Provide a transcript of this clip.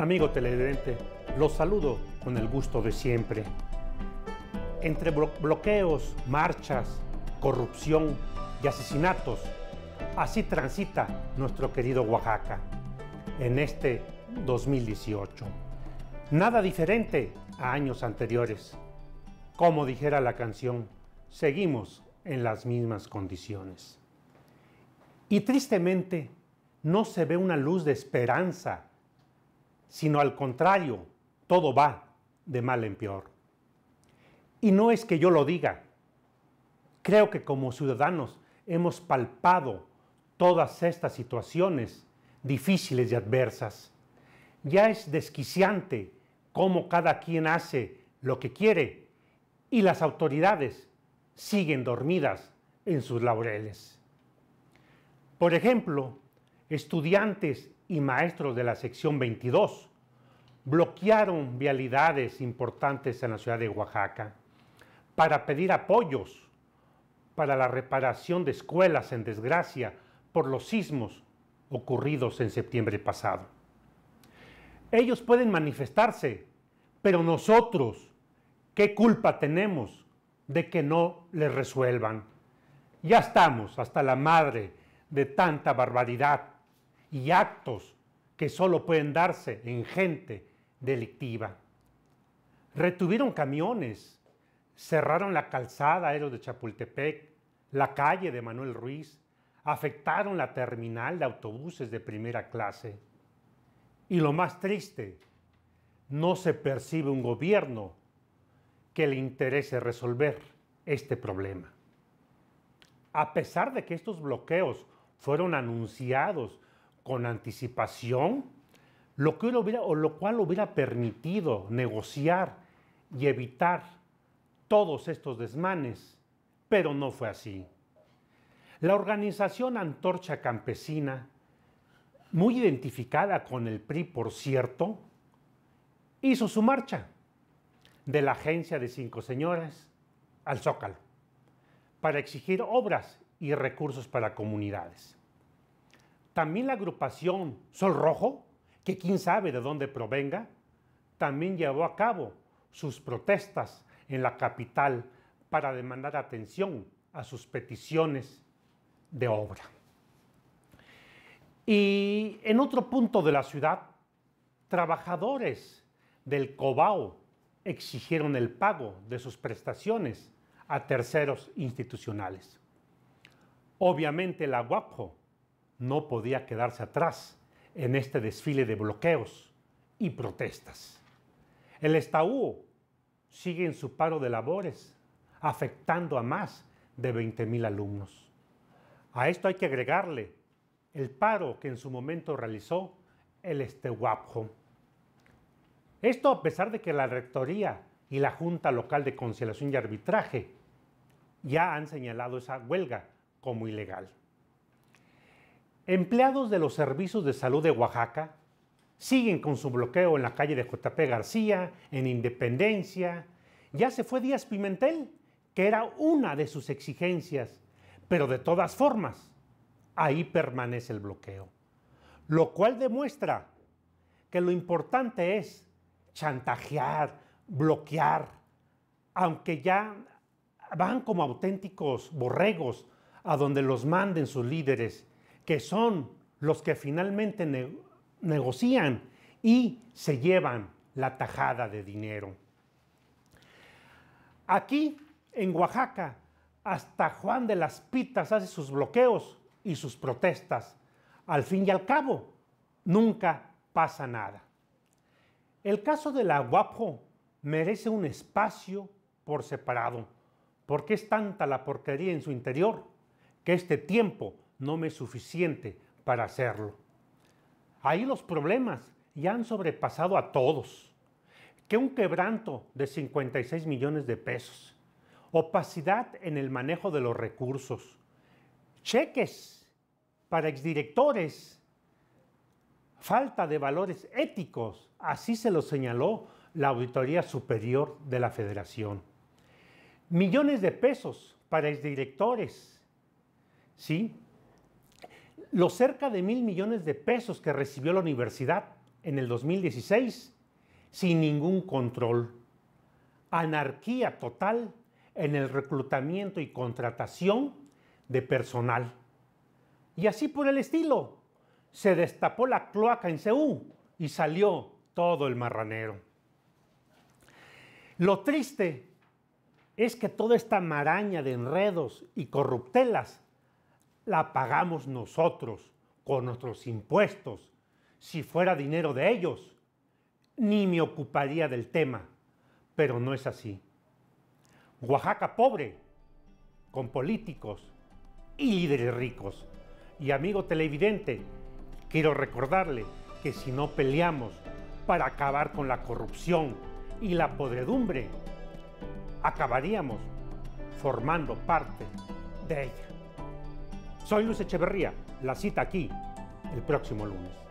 Amigo televidente, los saludo con el gusto de siempre. Entre bloqueos, marchas, corrupción y asesinatos, así transita nuestro querido Oaxaca en este 2018. Nada diferente a años anteriores. Como dijera la canción, seguimos en las mismas condiciones. Y tristemente, no se ve una luz de esperanza sino al contrario, todo va de mal en peor. Y no es que yo lo diga, creo que como ciudadanos hemos palpado todas estas situaciones difíciles y adversas. Ya es desquiciante cómo cada quien hace lo que quiere y las autoridades siguen dormidas en sus laureles. Por ejemplo, estudiantes y maestros de la sección 22 bloquearon vialidades importantes en la ciudad de Oaxaca para pedir apoyos para la reparación de escuelas en desgracia por los sismos ocurridos en septiembre pasado. Ellos pueden manifestarse, pero nosotros, ¿qué culpa tenemos de que no les resuelvan? Ya estamos hasta la madre de tanta barbaridad y actos que solo pueden darse en gente delictiva. Retuvieron camiones, cerraron la calzada Aero de Chapultepec, la calle de Manuel Ruiz, afectaron la terminal de autobuses de primera clase. Y lo más triste, no se percibe un gobierno que le interese resolver este problema. A pesar de que estos bloqueos fueron anunciados con anticipación, lo, que hubiera, o lo cual hubiera permitido negociar y evitar todos estos desmanes, pero no fue así. La organización Antorcha Campesina, muy identificada con el PRI, por cierto, hizo su marcha de la agencia de cinco Señoras al Zócalo para exigir obras y recursos para comunidades. También la agrupación Sol Rojo, que quién sabe de dónde provenga, también llevó a cabo sus protestas en la capital para demandar atención a sus peticiones de obra. Y en otro punto de la ciudad, trabajadores del Cobao exigieron el pago de sus prestaciones a terceros institucionales. Obviamente la Guapo no podía quedarse atrás en este desfile de bloqueos y protestas. El Estaú sigue en su paro de labores, afectando a más de 20.000 alumnos. A esto hay que agregarle el paro que en su momento realizó el Estewapjo. Esto a pesar de que la Rectoría y la Junta Local de Conciliación y Arbitraje ya han señalado esa huelga como ilegal. Empleados de los servicios de salud de Oaxaca siguen con su bloqueo en la calle de JP García, en Independencia. Ya se fue Díaz Pimentel, que era una de sus exigencias, pero de todas formas, ahí permanece el bloqueo. Lo cual demuestra que lo importante es chantajear, bloquear, aunque ya van como auténticos borregos a donde los manden sus líderes que son los que finalmente negocian y se llevan la tajada de dinero. Aquí, en Oaxaca, hasta Juan de las Pitas hace sus bloqueos y sus protestas. Al fin y al cabo, nunca pasa nada. El caso de la Guapo merece un espacio por separado, porque es tanta la porquería en su interior que este tiempo no me es suficiente para hacerlo. Ahí los problemas ya han sobrepasado a todos. Que un quebranto de 56 millones de pesos, opacidad en el manejo de los recursos, cheques para exdirectores, falta de valores éticos, así se lo señaló la Auditoría Superior de la Federación. Millones de pesos para exdirectores, ¿sí? los cerca de mil millones de pesos que recibió la universidad en el 2016 sin ningún control. Anarquía total en el reclutamiento y contratación de personal. Y así por el estilo, se destapó la cloaca en Seúl y salió todo el marranero. Lo triste es que toda esta maraña de enredos y corruptelas la pagamos nosotros con nuestros impuestos. Si fuera dinero de ellos, ni me ocuparía del tema, pero no es así. Oaxaca pobre, con políticos y líderes ricos. Y amigo televidente, quiero recordarle que si no peleamos para acabar con la corrupción y la podredumbre, acabaríamos formando parte de ella. Soy Luis Echeverría. La cita aquí el próximo lunes.